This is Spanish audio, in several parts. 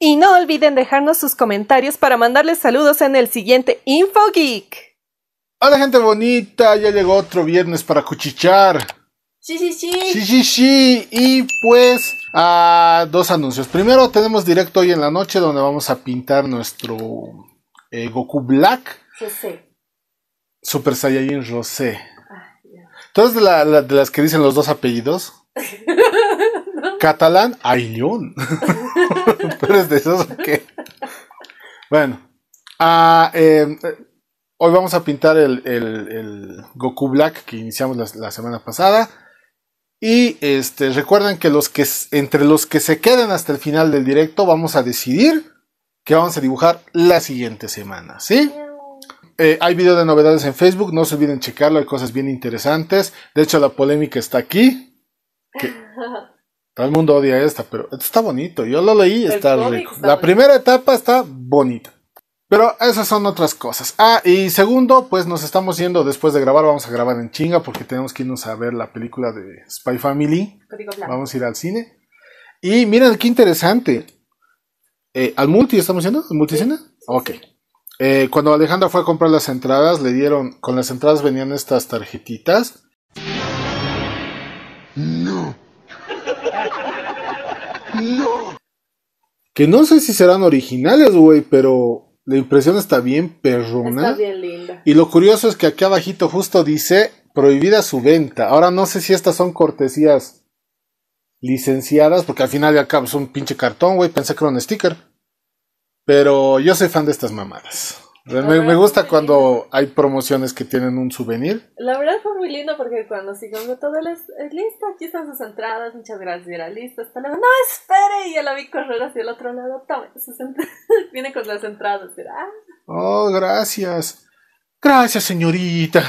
Y no olviden dejarnos sus comentarios para mandarles saludos en el siguiente Info Geek Hola gente bonita, ya llegó otro viernes para cuchichar. Sí, sí, sí. Sí, sí, sí. Y pues, a dos anuncios. Primero, tenemos directo hoy en la noche donde vamos a pintar nuestro eh, Goku Black. José. Super Saiyajin Rosé. Ah, de, de las que dicen los dos apellidos? Catalán León! Pero es de esos que. Bueno. Ah, em, eh, hoy vamos a pintar el, Goku Black que iniciamos la, semana pasada. Y este, recuerden que, los que entre los que se queden hasta el final del directo vamos a decidir que vamos a dibujar la siguiente semana. ¿Sí? Eh, hay video de novedades en Facebook, no se olviden checarlo, hay cosas bien interesantes. De hecho, la polémica está aquí. Todo el mundo odia esta, pero está bonito. Yo lo leí, está rico. la primera etapa está bonita. Pero esas son otras cosas. Ah, y segundo, pues nos estamos yendo después de grabar. Vamos a grabar en chinga porque tenemos que irnos a ver la película de Spy Family. Vamos a ir al cine. Y miren qué interesante. Eh, ¿Al multi estamos yendo? ¿Al multicine? ok. Eh, cuando Alejandra fue a comprar las entradas, le dieron. Con las entradas venían estas tarjetitas. No. Que no sé si serán originales, güey, pero la impresión está bien perrona. Está bien linda. Y lo curioso es que aquí abajito justo dice prohibida su venta. Ahora no sé si estas son cortesías licenciadas, porque al final de acá es un pinche cartón, güey, pensé que era un sticker. Pero yo soy fan de estas mamadas. Me, gusta cuando hay promociones que tienen un souvenir. La verdad fue muy lindo porque cuando sigo de todo es, es listo, aquí están sus entradas, muchas gracias, era listo, hasta no, espere, y ya la vi correr hacia el otro lado, tome, sus entradas, viene con las entradas, ah. Oh, gracias, gracias señorita,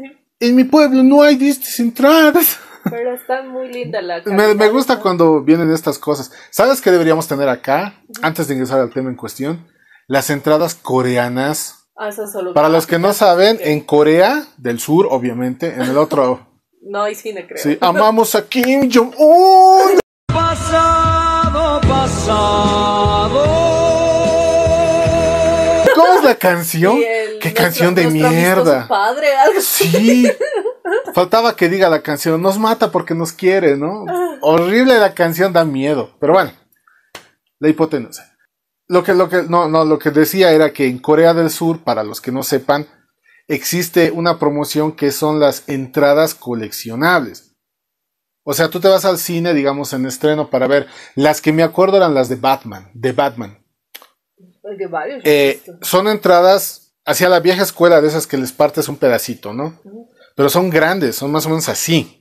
en mi pueblo no hay estas entradas. Pero está muy linda la me, me, gusta cuando vienen estas cosas. ¿Sabes qué deberíamos tener acá, antes de ingresar al tema en cuestión? las entradas coreanas. Ah, para los que no saben, en Corea del Sur, obviamente, en el otro. no, y cine, creo. amamos a Kim Jong-un. Pasado, es la canción? ¿Qué canción de mierda? Padre, Sí. Faltaba que diga la canción, nos mata porque nos quiere, ¿no? Ah. Horrible la canción, da miedo. Pero bueno, la hipotenusa. Lo que, lo que, no, no, lo que decía era que en Corea del Sur, para los que no sepan, existe una promoción que son las entradas coleccionables. O sea, tú te vas al cine, digamos, en estreno para ver. Las que me acuerdo eran las de Batman, de Batman. Eh, son entradas hacia la vieja escuela de esas que les partes un pedacito, ¿no? Pero son grandes, son más o menos así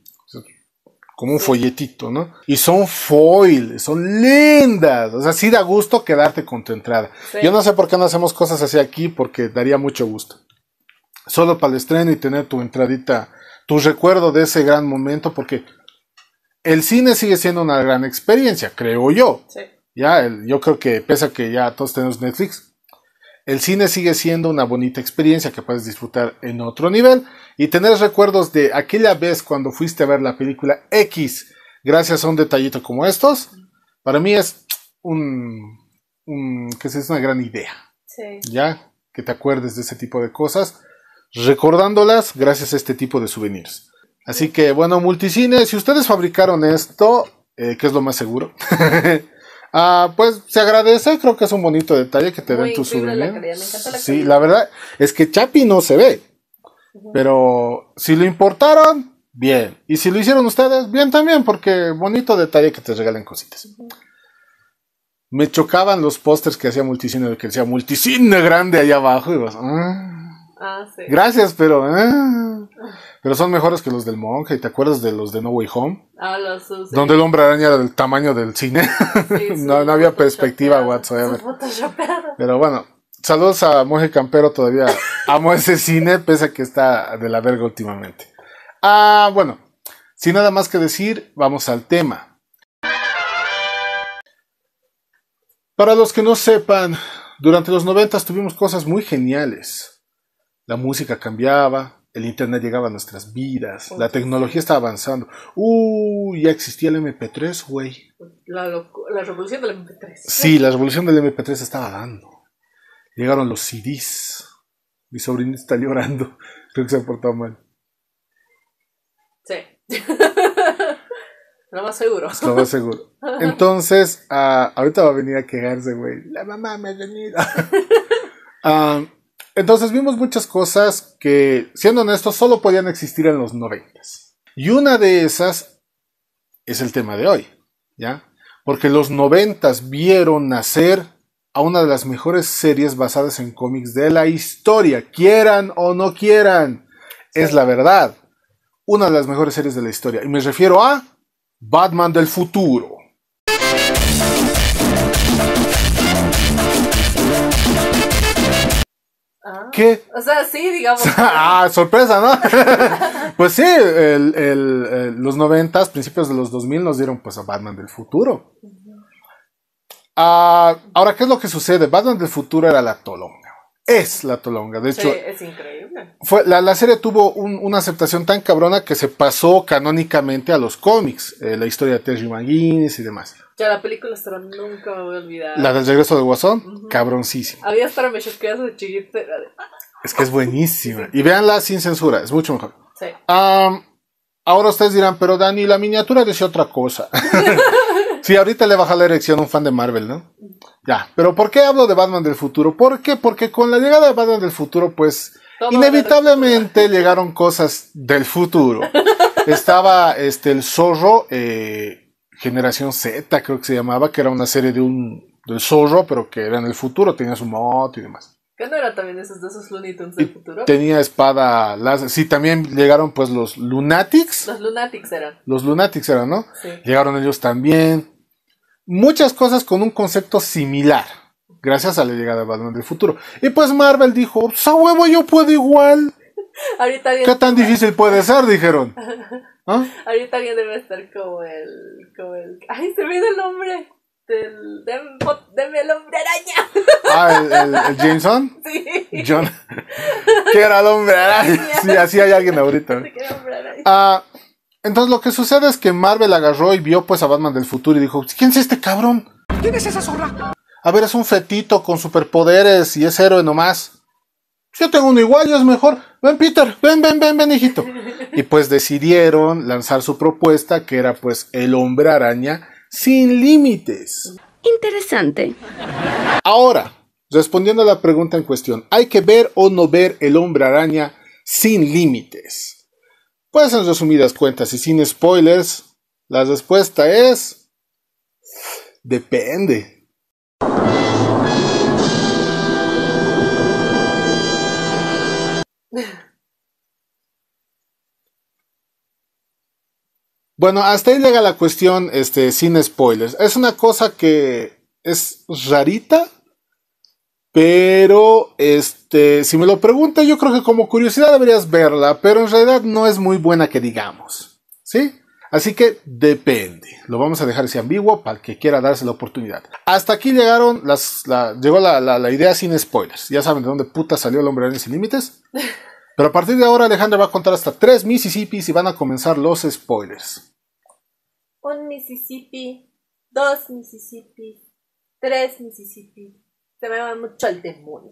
como un folletito, ¿no? Y son foil, son lindas, o sea, sí da gusto quedarte con tu entrada. Yo no sé por qué no hacemos cosas así aquí, porque daría mucho gusto. Solo para el estreno y tener tu entradita, tu recuerdo de ese gran momento, porque el cine sigue siendo una gran experiencia, creo yo. Sí. Ya, yo creo que, pese a que ya todos tenemos Netflix, el cine sigue siendo una bonita experiencia que puedes disfrutar en otro nivel y tener recuerdos de aquella vez cuando fuiste a ver la película X gracias a un detallito como estos, para mí es un, que es una gran idea. Sí. Ya, que te acuerdes de ese tipo de cosas, recordándolas gracias a este tipo de souvenirs. Así que bueno, multicine, si ustedes fabricaron esto, ¿qué eh, que es lo más seguro, Ah, pues se agradece, creo que es un bonito detalle que te den tu souvenir. La sí, la verdad es que Chapi no se ve. Pero si lo importaron, bien. Y si lo hicieron ustedes, bien también, porque bonito detalle que te regalen cositas. Me chocaban los pósters que hacía Multicine, que decía Multicine grande allá abajo. Ah". ah, sí. Gracias, pero. Ah. Pero son mejores que los del monje. ¿Te acuerdas de los de No Way Home? Ah, los sí. Donde el hombre araña era del tamaño del cine. no, había perspectiva whatsoever. Pero bueno, saludos a Monje Campero. Todavía amo ese cine, pese a que está de la verga últimamente. Ah, bueno. Sin nada más que decir, vamos al tema. Para los que no sepan, durante los noventas tuvimos cosas muy geniales. La música cambiaba, el Internet llegaba a nuestras vidas, la tecnología estaba avanzando. Uy, ya existía el MP3, güey. La, revolución del MP3. Sí, la revolución del MP3 estaba dando. Llegaron los CDs. Mi sobrino está llorando. Creo que se ha portado mal. Sí. Lo más seguro. Lo más seguro. Entonces, ah, ahorita va a venir a quejarse, güey. La mamá me ha venido. Ah. Entonces vimos muchas cosas que, siendo honestos, solo podían existir en los noventas. Y una de esas es el tema de hoy, ¿ya? Porque los noventas vieron nacer a una de las mejores series basadas en cómics de la historia, quieran o no quieran, es la verdad. Una de las mejores series de la historia. Y me refiero a Batman del futuro. O sea, sí, digamos. ah, sorpresa, ¿no? pues sí, los noventas, principios de los 2000 nos dieron pues a Batman del futuro. Ah, ahora, ¿qué es lo que sucede? Batman del futuro era la tolonga. Es la tolonga, de hecho. Sí, es increíble. Fue, la, serie tuvo una aceptación tan cabrona que se pasó canónicamente a los cómics, eh, la historia de Terry McGuinness y demás. Ya la película estará nunca me voy a olvidar. La del regreso de Guasón, cabroncísimo cabroncísima. Había hasta me de chiquito. Es que es buenísima. Y véanla sin censura, es mucho mejor. Sí. ahora ustedes dirán, pero Dani, la miniatura decía otra cosa. sí, ahorita le baja la erección a un fan de Marvel, ¿no? Ya, pero ¿por qué hablo de Batman del futuro? ¿Por qué? Porque con la llegada de Batman del futuro, pues inevitablemente llegaron cosas del futuro. Estaba este, el zorro, eh, Generación Z, creo que se llamaba, que era una serie de un del zorro, pero que era en el futuro, tenía su moto y demás. ¿Qué no era también esos de esos Looney del futuro? Tenía espada láser. Sí, también llegaron pues los Lunatics. Los Lunatics eran. Los Lunatics eran, ¿no? Llegaron ellos también. Muchas cosas con un concepto similar. Gracias a la llegada de Batman del futuro. Y pues Marvel dijo, ¡sa pues, huevo yo puedo igual! Ahorita ¿Qué tan difícil puede ser? Dijeron. ¿Ah? Ahorita bien debe estar como el, como el. ¡Ay, se me dio el nombre! Del, del, del, el hombre araña. Ah, el, el, Jameson. Sí. John. ¿Qué era el hombre araña? Sí, así hay alguien ahorita. ah, entonces lo que sucede es que Marvel agarró y vio pues a Batman del futuro y dijo, ¿quién es este cabrón? ¿Quién es esa zorra? A ver, es un fetito con superpoderes y es héroe nomás yo tengo uno igual y es mejor. Ven, Peter, ven, ven, ven, ven, hijito. Y pues decidieron lanzar su propuesta, que era pues el hombre araña sin límites. Interesante. Ahora, respondiendo a la pregunta en cuestión, ¿hay que ver o no ver el hombre araña sin límites? Pues en resumidas cuentas y sin spoilers, la respuesta es... Depende. Bueno, hasta ahí llega la cuestión este, sin spoilers. Es una cosa que es rarita, pero este, si me lo pregunta, yo creo que como curiosidad deberías verla, pero en realidad no es muy buena que digamos. ¿Sí? Así que depende. Lo vamos a dejar así ambiguo para el que quiera darse la oportunidad. Hasta aquí llegaron las. llegó la, idea sin spoilers. Ya saben de dónde puta salió el hombre sin límites. Pero a partir de ahora Alejandra va a contar hasta tres Mississippis y van a comenzar los spoilers. Un Mississippi, dos Mississippi, tres Mississippi. Se me va mucho el demonio.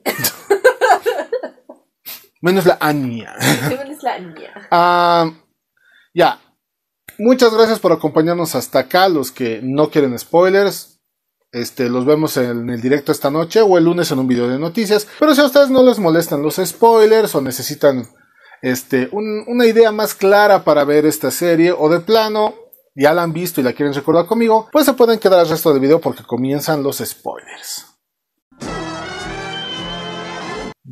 Menos la Anya. menos la Anya. Ah, ya. Muchas gracias por acompañarnos hasta acá, los que no quieren spoilers. Este, los vemos en el directo esta noche o el lunes en un video de noticias. Pero si a ustedes no les molestan los spoilers o necesitan este, una idea más clara para ver esta serie o de plano ya la han visto y la quieren recordar conmigo, pues se pueden quedar al resto del video porque comienzan los spoilers.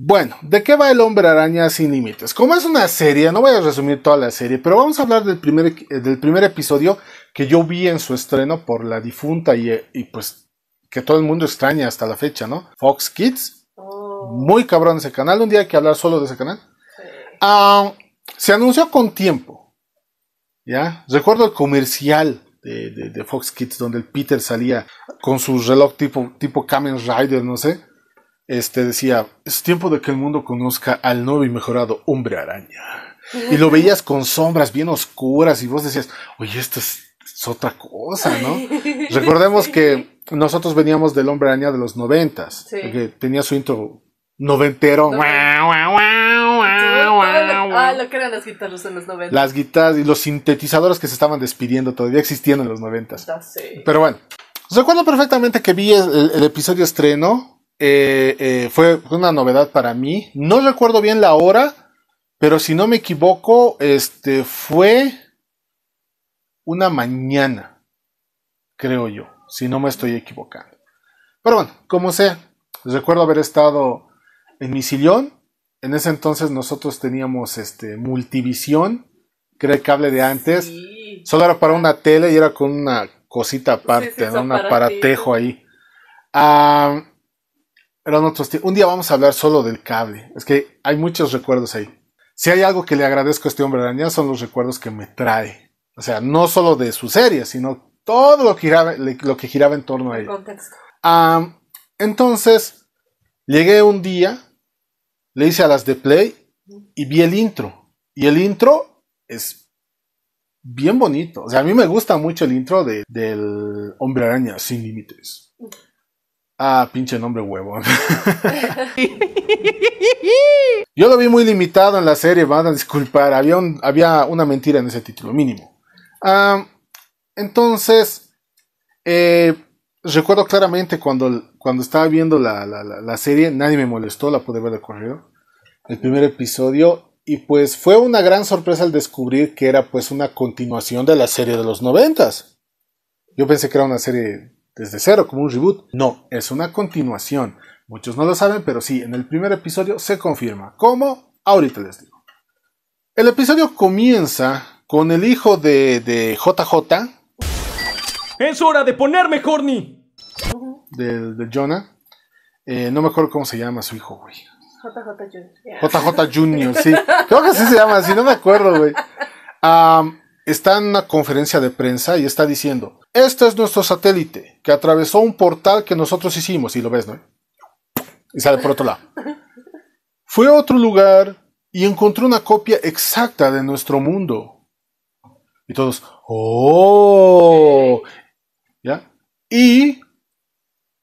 Bueno, ¿de qué va el hombre araña sin límites? Como es una serie, no voy a resumir toda la serie, pero vamos a hablar del primer, eh, del primer episodio que yo vi en su estreno por la difunta y, eh, pues que todo el mundo extraña hasta la fecha, ¿no? Fox Kids. Oh. Muy cabrón ese canal, un día hay que hablar solo de ese canal. Ah, se anunció con tiempo, ¿ya? Recuerdo el comercial de, Fox Kids donde el Peter salía con su reloj tipo, tipo Kamen Rider, no sé este, decía, es tiempo de que el mundo conozca al nuevo y mejorado hombre araña. Y lo veías con sombras bien oscuras y vos decías, oye, esto es, otra cosa, ¿no? Recordemos que nosotros veníamos del hombre araña de los noventas, que tenía su intro noventero. ah, lo que eran las guitarras en los noventas. Las guitarras y los sintetizadores que se estaban despidiendo todavía existían en los noventas. Pero bueno, recuerdo perfectamente que vi el episodio estreno eh, eh, fue una novedad para mí. No recuerdo bien la hora, pero si no me equivoco, este fue una mañana, creo yo, si no me estoy equivocando. Pero bueno, como sea, recuerdo haber estado en mi sillón. En ese entonces nosotros teníamos este multivisión, que hable de antes. Solo era para una tele y era con una cosita pues aparte, un aparatejo ahí. Ah, eran otros Un día vamos a hablar solo del cable. Es que hay muchos recuerdos ahí. Si hay algo que le agradezco a este hombre araña son los recuerdos que me trae. O sea, no solo de su serie, sino todo lo que giraba, lo que giraba en torno a él entonces, llegué un día, le hice a las de Play y vi el intro. Y el intro es bien bonito. O sea, a mí me gusta mucho el intro de, del hombre araña sin límites. Ah, pinche nombre huevón. Yo lo vi muy limitado en la serie, van a disculpar. Había, había una mentira en ese título, mínimo. Ah, entonces, eh, recuerdo claramente cuando, cuando estaba viendo la, serie, nadie me molestó, la pude ver de correo. El primer episodio. Y pues fue una gran sorpresa al descubrir que era pues una continuación de la serie de los noventas. Yo pensé que era una serie desde cero, como un reboot. No, es una continuación. Muchos no lo saben, pero sí, en el primer episodio se confirma. ¿Cómo? Ahorita les digo. El episodio comienza con el hijo de, JJ. Es hora de ponerme horny. De, de Jonah. Eh, no me acuerdo cómo se llama su hijo, güey. JJ Junior. JJ Junior, sí. Creo que así se llama, si no me acuerdo, güey está en una conferencia de prensa y está diciendo, este es nuestro satélite que atravesó un portal que nosotros hicimos, y lo ves, ¿no? Y sale por otro lado. Fue a otro lugar y encontró una copia exacta de nuestro mundo. Y todos, ¡oh! ¿Ya? Y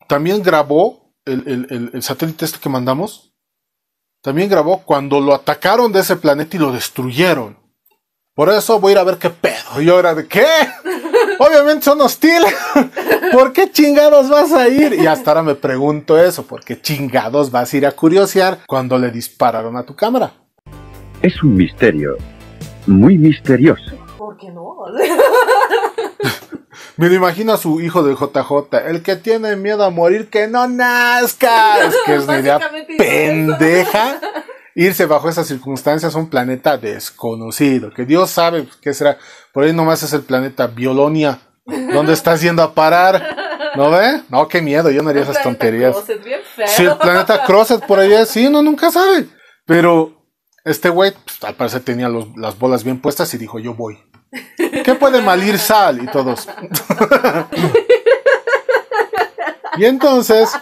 también grabó el, el satélite este que mandamos. También grabó cuando lo atacaron de ese planeta y lo destruyeron. Por eso voy a ir a ver qué pedo. Y ahora de qué. Obviamente son hostiles. ¿Por qué chingados vas a ir? Y hasta ahora me pregunto eso. ¿Por qué chingados vas a ir a curiosear cuando le dispararon a tu cámara? Es un misterio. Muy misterioso. ¿Por qué no? Me lo imagino a su hijo de JJ, el que tiene miedo a morir, que no nazca. Es que es una idea pendeja. irse bajo esas circunstancias a un planeta desconocido, que Dios sabe qué será. Por ahí nomás es el planeta Biolonia, donde está yendo a parar. ¿No ve? No, qué miedo, yo no haría esas tonterías. si el planeta Crosset por ahí, sí, no, nunca sabe. Pero este güey, pues, al parecer tenía las bolas bien puestas y dijo, yo voy. ¿Qué puede malir sal? Y todos. y entonces,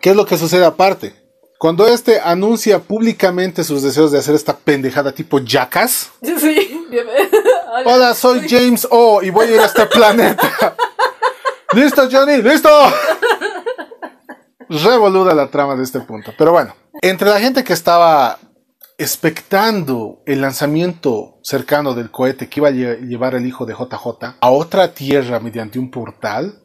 ¿qué es lo que sucede aparte? Cuando este anuncia públicamente sus deseos de hacer esta pendejada tipo jackass. Sí, Hola, soy James O y voy a ir a este planeta. ¿Listo, Johnny? ¡Listo! Revoluda la trama de este punto. Pero bueno, entre la gente que estaba expectando el lanzamiento cercano del cohete que iba a llevar el hijo de JJ a otra tierra mediante un portal,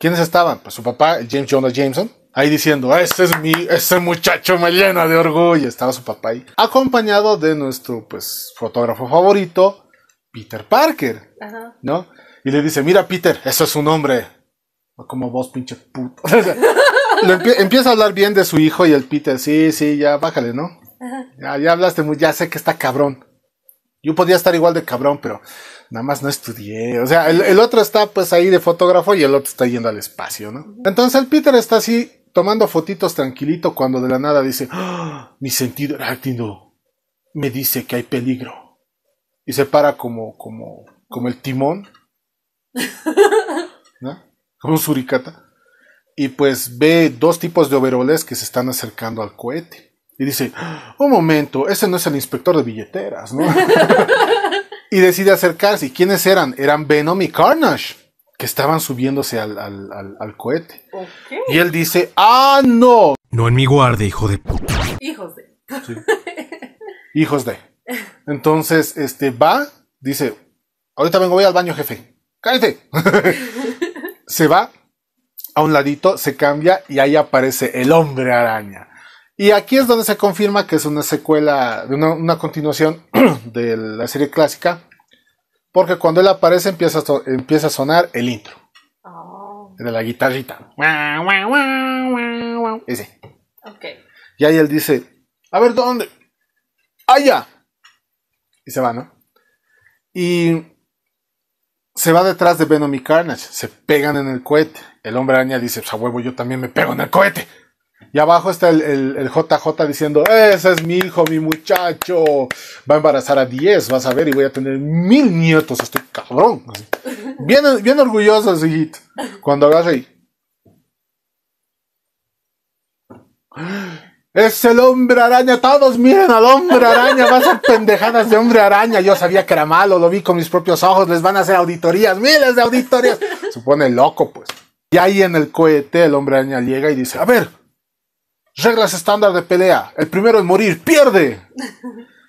¿quiénes estaban? Pues su papá, James Jonah Jameson, ahí diciendo, ah, este es mi, este muchacho me llena de orgullo. Estaba su papá ahí, acompañado de nuestro, pues, fotógrafo favorito, Peter Parker, ¿no? Y le dice, mira, Peter, eso es un hombre. Como vos, pinche puto. empieza a hablar bien de su hijo y el Peter, sí, sí, ya bájale, ¿no? Ya, hablaste, muy, ya sé que está cabrón. Yo podía estar igual de cabrón, pero nada más no estudié. O sea, el, el, otro está pues ahí de fotógrafo y el otro está yendo al espacio, ¿no? Entonces el Peter está así tomando fotitos tranquilito cuando de la nada dice, ah, mi sentido me dice que hay peligro. Y se para como, como, como el timón, ¿no? Como un suricata. Y pues ve dos tipos de overoles que se están acercando al cohete. Y dice, ah, un momento, ese no es el inspector de billeteras, ¿no? y decide acercarse. ¿Y quiénes eran? Eran Venom y Carnage que estaban subiéndose al, cohete. Y él dice, ¡ah, no! No en mi guardia, hijo de puta. Hijos de. Hijos de. Entonces, este, va, dice, ahorita vengo, voy al baño, jefe. ¡Cállate! se va a un ladito, se cambia y ahí aparece el hombre araña. Y aquí es donde se confirma que es una secuela, una continuación de la serie clásica porque cuando él aparece empieza a, empieza a sonar el intro. Oh. De la guitarrita. Y ahí él dice, a ver, ¿dónde? ¡Allá! Y se va, ¿no? Y se va detrás de Venom y Carnage. Se pegan en el cohete. El hombre araña dice, pues a huevo, yo también me pego en el cohete. Y abajo está el, JJ diciendo, ese es mi hijo, mi muchacho. Va a embarazar a 10, vas a ver, y voy a tener mil nietos, estoy cabrón. Bien, bien orgulloso, hijito. Cuando hagas ahí Es el hombre araña, todos miren al hombre araña, va a ser pendejadas de hombre araña. Yo sabía que era malo, lo vi con mis propios ojos, les van a hacer auditorías, miles de auditorías. Se pone loco, pues. Y ahí en el cohete el hombre araña llega y dice, a ver, Reglas estándar de pelea. El primero es morir pierde.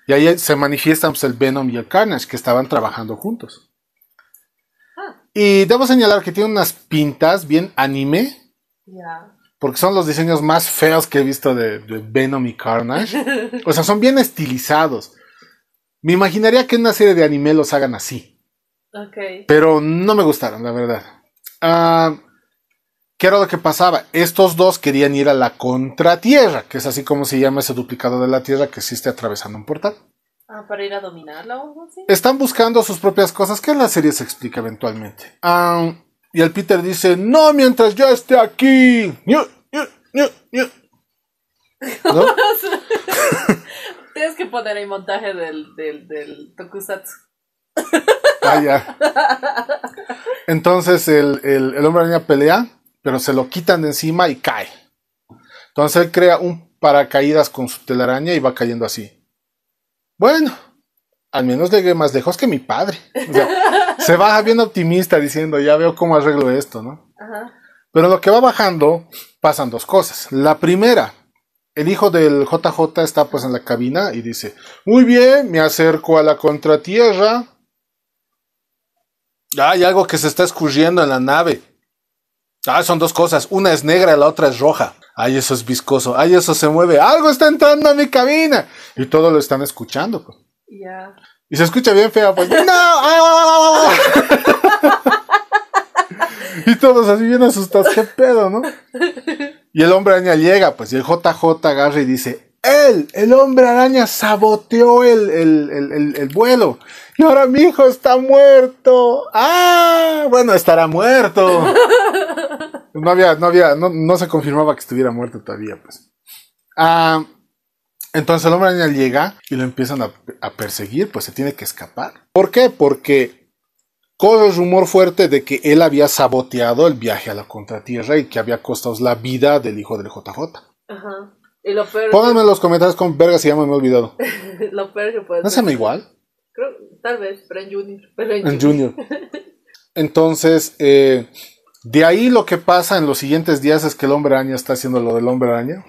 Y ahí se manifiestan pues, el Venom y el Carnage que estaban trabajando juntos. Ah. Y debo señalar que tiene unas pintas bien anime. Porque son los diseños más feos que he visto de, Venom y Carnage. o sea, son bien estilizados. Me imaginaría que en una serie de anime los hagan así. Pero no me gustaron, la verdad. Ah... ¿Qué era lo que pasaba? Estos dos querían ir a la contratierra, que es así como se llama ese duplicado de la Tierra que existe atravesando un portal. Ah, para ir a dominarla o algo Están buscando sus propias cosas, que en la serie se explica eventualmente. Ah, y el Peter dice, no mientras yo esté aquí. Tienes que poner el montaje del, del, tokusatsu. Ah, Entonces el, el, el hombre niña pelea pero se lo quitan de encima y cae. Entonces él crea un paracaídas con su telaraña y va cayendo así. Bueno, al menos llegué más lejos que mi padre. se baja bien optimista diciendo, ya veo cómo arreglo esto, ¿no? Pero lo que va bajando pasan dos cosas. La primera, el hijo del JJ está pues en la cabina y dice, muy bien, me acerco a la contratierra. Hay algo que se está escurriendo en la nave. Ah, son dos cosas. Una es negra, y la otra es roja. Ay, eso es viscoso. Ay, eso se mueve. Algo está entrando a mi cabina. Y todos lo están escuchando. Pues. Ya. Y se escucha bien feo Pues, ¡No! Ah, ah, y todos así bien asustados. ¿Qué pedo, no? Y el hombre aña llega, pues. Y el JJ agarra y dice: él, el hombre araña, saboteó el, el, vuelo. Y ahora mi hijo está muerto. Ah, bueno, estará muerto. No había, no había, no, se confirmaba que estuviera muerto todavía, pues. Ah, entonces el hombre araña llega y lo empiezan a, perseguir, pues se tiene que escapar. ¿Por qué? Porque el rumor fuerte de que él había saboteado el viaje a la contratierra y que había costado la vida del hijo del JJ. Ajá. Pónganme los comentarios con verga si ya me he olvidado. lo ¿No se me igual? Creo, tal vez, pero en Junior. en, Junior. Entonces, eh, de ahí lo que pasa en los siguientes días es que el hombre araña está haciendo lo del hombre araña,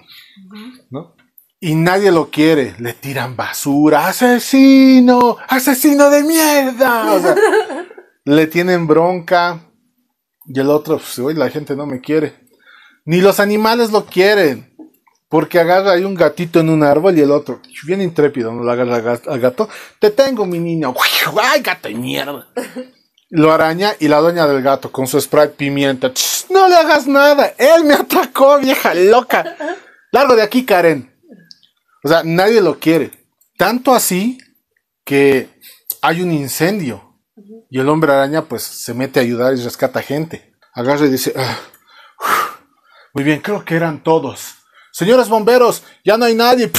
¿no? Y nadie lo quiere, le tiran basura, asesino, asesino de mierda. le tienen bronca y el otro, pues, la gente no me quiere. Ni los animales lo quieren. Porque agarra ahí un gatito en un árbol y el otro, bien intrépido, no lo agarra al gato. Te tengo, mi niño. ¡Ay, gato de mierda! Lo araña y la doña del gato con su spray pimienta. No le hagas nada. Él me atacó, vieja loca. Largo de aquí, Karen. O sea, nadie lo quiere. Tanto así que hay un incendio. Y el hombre araña pues se mete a ayudar y rescata gente. Agarra y dice, ah, muy bien, creo que eran todos señores bomberos, ya no hay nadie,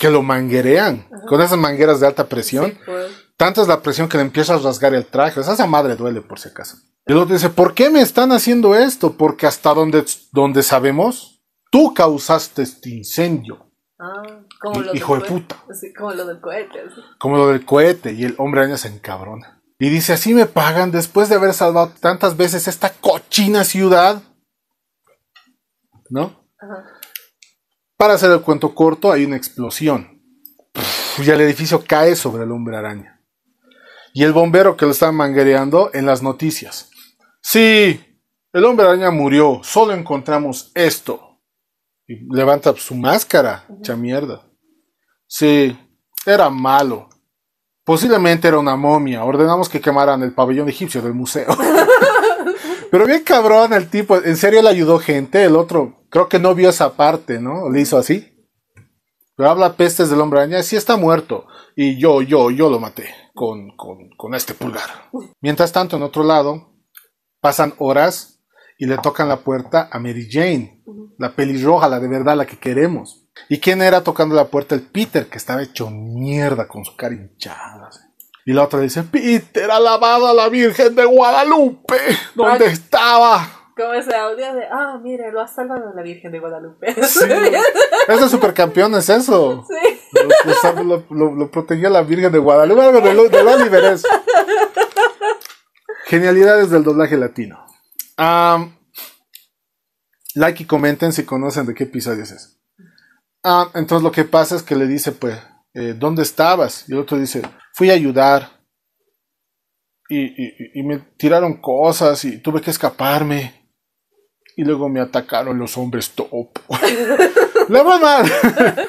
que lo manguerean con esas mangueras de alta presión. Pues. Tanta es la presión que le empieza a rasgar el traje. O esa madre duele por si acaso. Y el otro dice, ¿por qué me están haciendo esto? Porque hasta donde, donde sabemos, tú causaste este incendio. Ah, hijo de puta. como lo del cohete. Como lo del cohete. Y el hombre años se encabrona. Y dice, así me pagan después de haber salvado tantas veces esta cochina ciudad. ¿No? Ajá. Para hacer el cuento corto, hay una explosión. y el edificio cae sobre el hombre araña. Y el bombero que lo está manguereando en las noticias. Sí, el hombre araña murió, solo encontramos esto. Y levanta su máscara, Echa mierda. Sí, era malo. Posiblemente era una momia. Ordenamos que quemaran el pabellón egipcio del museo. Pero bien cabrón el tipo, en serio le ayudó gente, el otro creo que no vio esa parte, ¿no? Le hizo así. Pero habla pestes del hombre araña, sí está muerto. Y yo, yo, yo lo maté con, con, con este pulgar. Mientras tanto, en otro lado, pasan horas y le tocan la puerta a Mary Jane, la pelirroja, la de verdad, la que queremos. ¿Y quién era tocando la puerta? El Peter, que estaba hecho mierda con su cara hinchada. Y la otra dice, Peter, alabada a la Virgen de Guadalupe, ¿dónde estaba? Como ese audio de, ah, mire, lo ha salvado la Virgen de Guadalupe. Ese es supercampeón, es eso. Lo, protegía la Virgen de Guadalupe, de, Genialidades del doblaje latino. like y comenten si conocen de qué episodio es entonces lo que pasa es que le dice, pues, eh, ¿dónde estabas? Y el otro dice, fui a ayudar. y, me tiraron cosas y tuve que escaparme y luego me atacaron los hombres top. la mamá.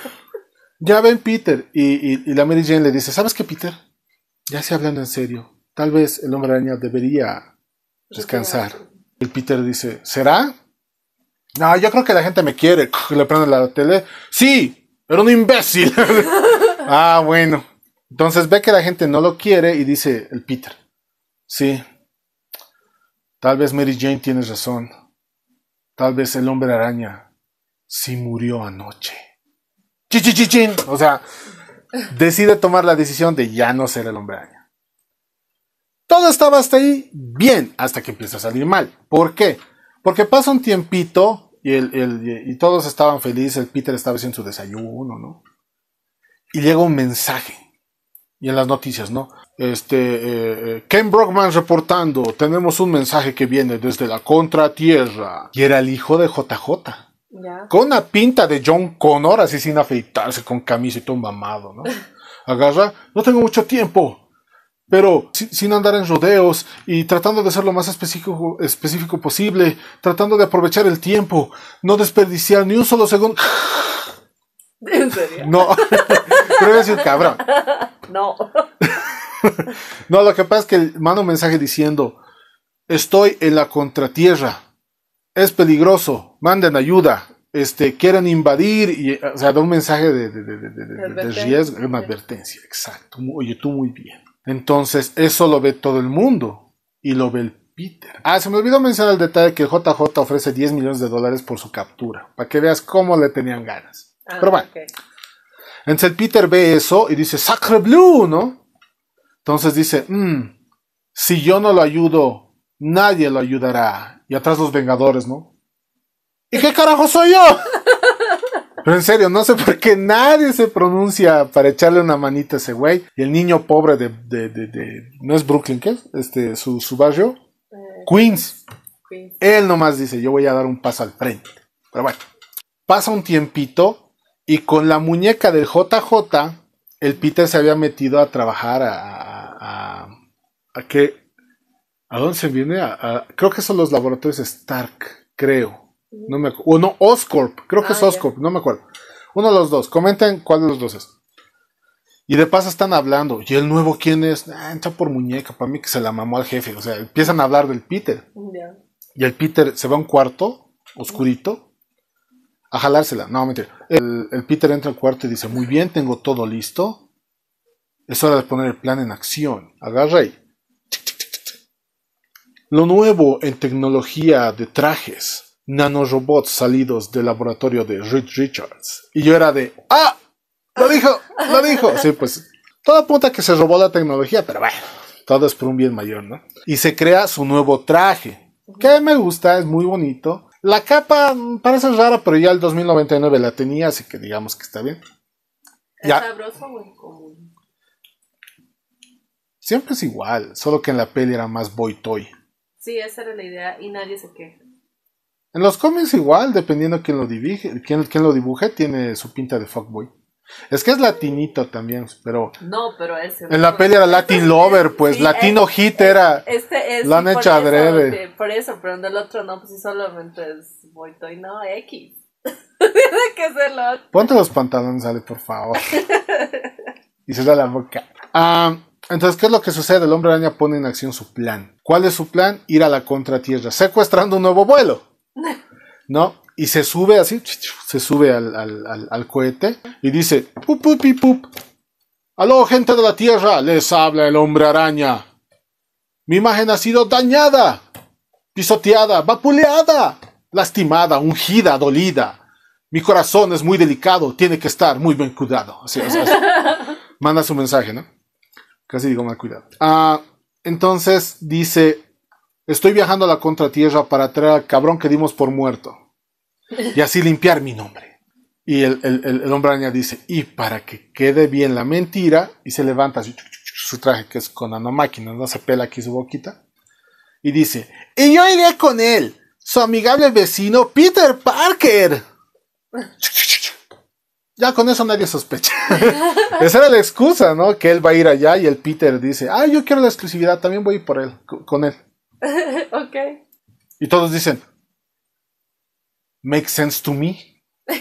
ya ven Peter y, la Mary Jane le dice, ¿sabes qué Peter? Ya se hablando en serio, tal vez el hombre araña debería descansar. El Peter dice, ¿será? No, yo creo que la gente me quiere. Le prende la tele. Sí, era un imbécil. ah, bueno. Entonces ve que la gente no lo quiere y dice el Peter. Sí. Tal vez Mary Jane tienes razón. Tal vez el hombre araña sí murió anoche. ¡Chichichichin! O sea, decide tomar la decisión de ya no ser el hombre araña. Todo estaba hasta ahí bien, hasta que empieza a salir mal. ¿Por qué? Porque pasa un tiempito y, y todos estaban felices, el Peter estaba haciendo su desayuno, ¿no? Y llega un mensaje y en las noticias, ¿no? Este, eh, eh, Ken Brockman reportando, tenemos un mensaje que viene desde la contratierra. Y era el hijo de JJ. Con una pinta de John Connor, así sin afeitarse, con camisa y mamado, ¿no? Agarra, no tengo mucho tiempo, pero sin, andar en rodeos y tratando de ser lo más específico, específico posible, tratando de aprovechar el tiempo, no desperdiciar ni un solo segundo. ¿En serio? No. decir cabrón. No. no, lo que pasa es que manda un mensaje diciendo: Estoy en la contratierra. Es peligroso. Manden ayuda. Este, quieren invadir. o sea, da un mensaje de, riesgo, de, riesgo. Una advertencia, exacto. Oye, tú muy bien. Entonces, eso lo ve todo el mundo. Y lo ve el Peter. Ah, se me olvidó mencionar el detalle que el JJ ofrece 10 millones de dólares por su captura, para que veas cómo le tenían ganas. Ah, Pero bueno, entonces Peter ve eso y dice, Sacre Blue, ¿no? Entonces dice, mm, si yo no lo ayudo, nadie lo ayudará. Y atrás los Vengadores, ¿no? ¿Y qué carajo soy yo? Pero en serio, no sé por qué nadie se pronuncia para echarle una manita a ese güey. Y el niño pobre de, no es Brooklyn, ¿qué es? Este, su, barrio. Eh, Queens. Él nomás dice, yo voy a dar un paso al frente. Pero bueno, pasa un tiempito y con la muñeca del JJ, el Peter se había metido a trabajar a. ¿A, a, qué? ¿A dónde se viene? A, creo que son los laboratorios Stark, creo. No me O no, Oscorp. Creo que es ah, Oscorp, no me acuerdo. Uno de los dos. Comenten cuál de los dos es. Y de paso están hablando. ¿Y el nuevo quién es? Ah, entra por muñeca. Para mí que se la mamó al jefe. O sea, empiezan a hablar del Peter. Y el Peter se va a un cuarto oscurito a jalársela. No, mentira. El, Peter entra al cuarto y dice, muy bien, tengo todo listo. Es hora de poner el plan en acción. Agarra y... Lo nuevo en tecnología de trajes, nanorobots salidos del laboratorio de Rich Richards. Y yo era de, ¡ah! Lo dijo, lo dijo. Sí, pues toda apunta que se robó la tecnología, pero bueno, todo es por un bien mayor, ¿no? Y se crea su nuevo traje, que me gusta, es muy bonito. La capa parece rara, pero ya el 2099 la tenía, así que digamos que está bien. ¿Es sabroso o incomún? Siempre es igual, solo que en la peli era más boy toy. Sí, esa era la idea y nadie se queja. En los cómics igual, dependiendo quién lo quién, quién lo dibuje, tiene su pinta de fuckboy. Es que es latinito también, pero. No, pero ese. En la peli era Latin Lover, pues. Latino Hit era. Este es. Lo han hecho por eso, pero en el otro no, pues solamente es Boito y no X. Tiene que ser lo otro. Ponte los pantalones, Ale, por favor. y se da la boca. Ah. entonces, ¿qué es lo que sucede? El hombre araña pone en acción su plan. ¿Cuál es su plan? Ir a la contratierra, secuestrando un nuevo vuelo. ¿No? y se sube así, se sube al, cohete y dice, pup, pup, pup. Aló, gente de la Tierra, les habla el hombre araña. Mi imagen ha sido dañada, pisoteada, vapuleada, lastimada, ungida, dolida. Mi corazón es muy delicado, tiene que estar muy bien cuidado. Así, así, Manda su mensaje, ¿no? Casi digo mal cuidado. Ah, entonces dice, estoy viajando a la contratierra para traer al cabrón que dimos por muerto y así limpiar mi nombre. Y el, el, hombre añade dice, y para que quede bien la mentira, y se levanta su, traje, que es con una no se pela aquí su boquita, y dice, y yo iré con él, su amigable vecino Peter Parker. Ya con eso nadie sospecha. Esa era la excusa, ¿no? Que él va a ir allá y el Peter dice, ah, yo quiero la exclusividad, también voy por él, con él. ok. Y todos dicen, Makes sense to me.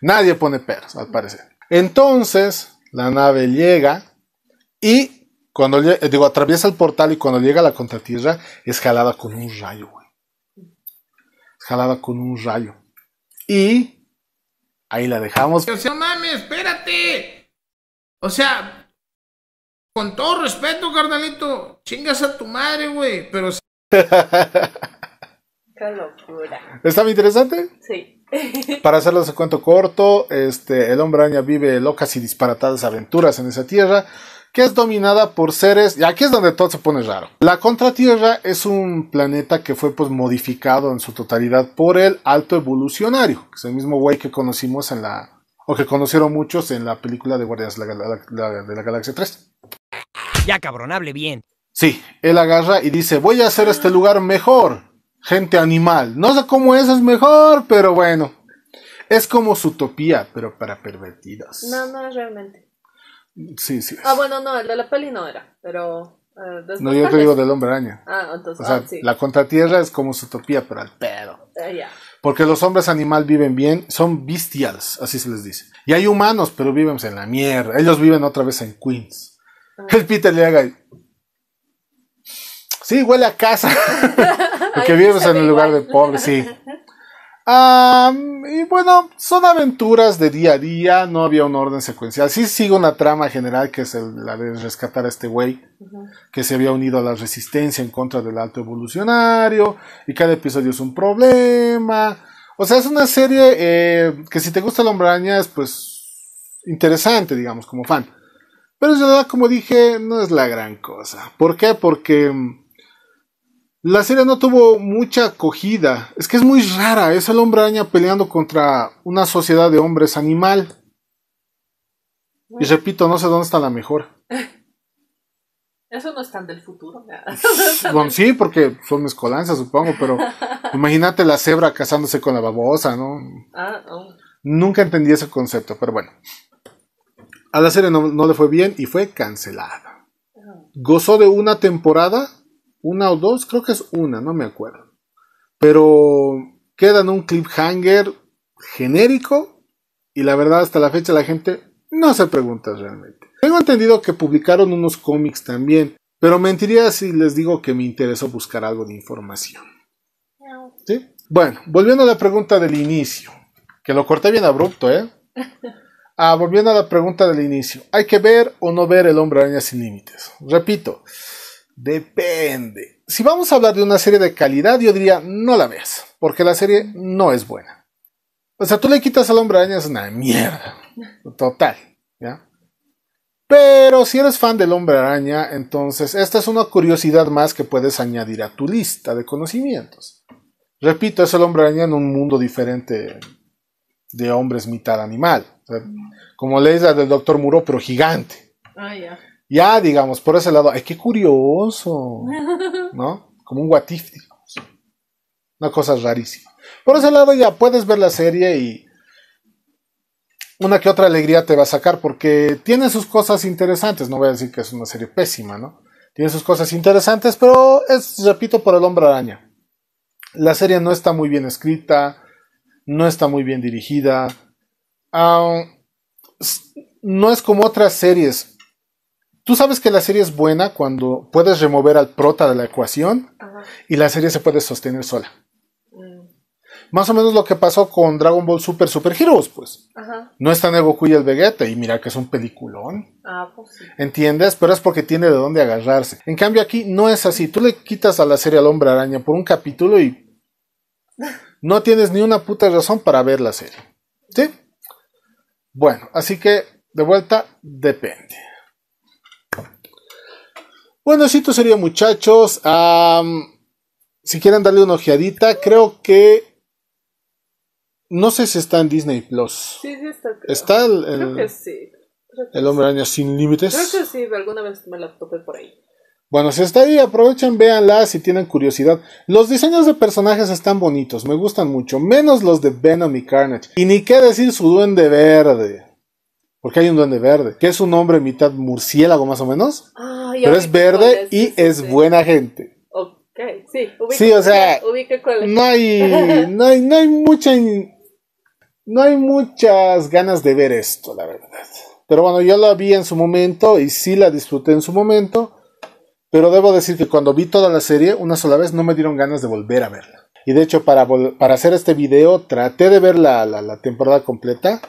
Nadie pone peros, al parecer. Entonces, la nave llega y cuando eh, digo, atraviesa el portal y cuando llega a la contratierra es jalada con un rayo, güey. Es jalada con un rayo. Y ahí la dejamos. no espérate. O sea, con todo respeto, carnalito, chingas a tu madre, güey, pero Qué locura. ¿Está interesante? Sí. Para hacerles un cuento corto, este, el hombre araña vive locas y disparatadas aventuras en esa tierra que es dominada por seres, y aquí es donde todo se pone raro. La Contratierra es un planeta que fue pues modificado en su totalidad por el Alto Evolucionario, que es el mismo güey que conocimos en la, o que conocieron muchos en la película de Guardias de la, de la Galaxia 3. Ya cabrón, hable bien. Sí, él agarra y dice, voy a hacer este lugar mejor gente animal. No sé cómo eso es mejor, pero bueno. Es como su utopía, pero para pervertidos. No, no es realmente. Sí, sí. Ah, bueno, no, el de la peli no era, pero. Eh, no, yo te digo del hombre araña. Ah, entonces. O sea, ah, la contratierra es como su utopía, pero al pedo. Eh, Porque los hombres animal viven bien, son bestials, así se les dice. Y hay humanos, pero viven en la mierda. Ellos viven otra vez en Queens. Ah. El Peter le haga. Sí, huele a casa. Porque vives en el lugar de pobre, sí. y bueno, son aventuras de día a día, no había un orden secuencial. Sí sigue una trama general que es la de rescatar a este güey, que se había unido a la resistencia en contra del alto evolucionario, y cada episodio es un problema. O sea, es una serie eh, que si te gusta la es pues interesante, digamos, como fan. Pero en verdad, como dije, no es la gran cosa. ¿Por qué? Porque mm, la serie no tuvo mucha acogida. Es que es muy rara. Es el hombre araña peleando contra una sociedad de hombres animal. Y repito, no sé dónde está la mejor. Eso no es tan del futuro. sí, porque son mezcolanzas, supongo, pero imagínate la cebra casándose con la babosa, ah, ¿no? Nunca entendí ese concepto, pero bueno. A la serie no, le fue bien y fue cancelada. Ah. Gozó de una temporada una o dos, creo que es una, no me acuerdo. Pero quedan un cliffhanger genérico y la verdad hasta la fecha la gente no se pregunta realmente. Tengo entendido que publicaron unos cómics también, pero mentiría si les digo que me interesó buscar algo de información. ¿Sí? Bueno, volviendo a la pregunta del inicio, que lo corté bien abrupto, ¿eh? Ah, volviendo a la pregunta del inicio, ¿hay que ver o no ver el hombre araña sin límites? Repito, Depende. Si vamos a hablar de una serie de calidad, yo diría no la veas, porque la serie no es buena. O sea, tú le quitas al hombre araña, es una mierda. Total. Pero si eres fan del hombre araña, entonces esta es una curiosidad más que puedes añadir a tu lista de conocimientos. Repito, es el hombre araña en un mundo diferente de hombres mitad animal. como la del doctor Muro, pero gigante. ah, ya ya, digamos, por ese lado, ¡ay, qué curioso! ¿No? Como un guatif, digamos. Una cosa rarísima. Por ese lado ya puedes ver la serie y una que otra alegría te va a sacar porque tiene sus cosas interesantes. No voy a decir que es una serie pésima, ¿no? Tiene sus cosas interesantes, pero es, repito, por el hombre araña. La serie no está muy bien escrita, no está muy bien dirigida. Ah, no es como otras series Tú sabes que la serie es buena cuando puedes remover al prota de la ecuación y la serie se puede sostener sola. Mm. Más o menos lo que pasó con Dragon Ball Super Super Heroes, pues. No está el Goku y el Vegeta, y mira que es un peliculón. Ah, pues sí. ¿Entiendes? Pero es porque tiene de dónde agarrarse. En cambio, aquí no es así. Tú le quitas a la serie al Hombre Araña por un capítulo y. no tienes ni una puta razón para ver la serie. ¿Sí? Bueno, así que, de vuelta, depende. Bueno, esto sería muchachos. si quieren darle una ojeadita, creo que... No sé si está en Disney Plus. Sí, sí está. ¿Está el, el, hombre año sin límites? Creo que sí, alguna vez me la topé por ahí. Bueno, si está ahí, aprovechen, véanla si tienen curiosidad. Los diseños de personajes están bonitos, me gustan mucho, menos los de Venom y Carnage. Y ni qué decir su duende verde. Porque hay un duende verde, que es un hombre mitad murciélago más o menos. pero es verde y es buena gente. Ok, sí. Ubica, sí, o sea, no, hay, no, hay, no, hay no hay muchas ganas de ver esto, la verdad. Pero bueno, yo la vi en su momento y sí la disfruté en su momento. Pero debo decir que cuando vi toda la serie una sola vez no me dieron ganas de volver a verla. Y de hecho para, para hacer este video traté de ver la, la, la temporada completa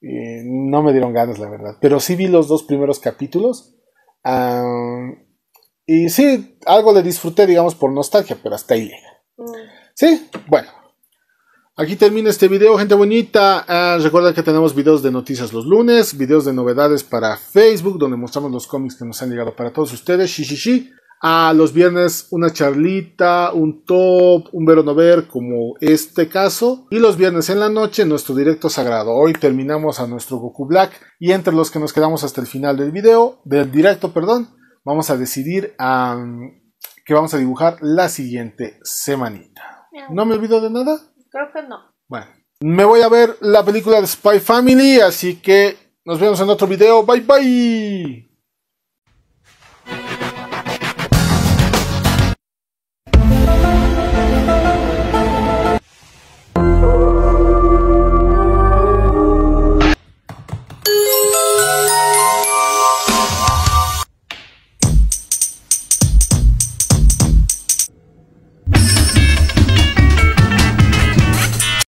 no me dieron ganas, la verdad. Pero sí vi los dos primeros capítulos. y sí, algo le disfruté, digamos, por nostalgia, pero hasta ahí llega. Mm. Sí, bueno. Aquí termina este video, gente bonita. Recuerden ah, recuerda que tenemos videos de noticias los lunes, videos de novedades para Facebook, donde mostramos los cómics que nos han llegado para todos ustedes a los viernes una charlita, un top, un o ver no ver como este caso. Y los viernes en la noche nuestro directo sagrado. Hoy terminamos a nuestro Goku Black y entre los que nos quedamos hasta el final del video, del directo, perdón, vamos a decidir a que vamos a dibujar la siguiente semanita. ¿No me olvido de nada? Creo que no. Bueno, me voy a ver la película de Spy Family, así que nos vemos en otro video. Bye bye.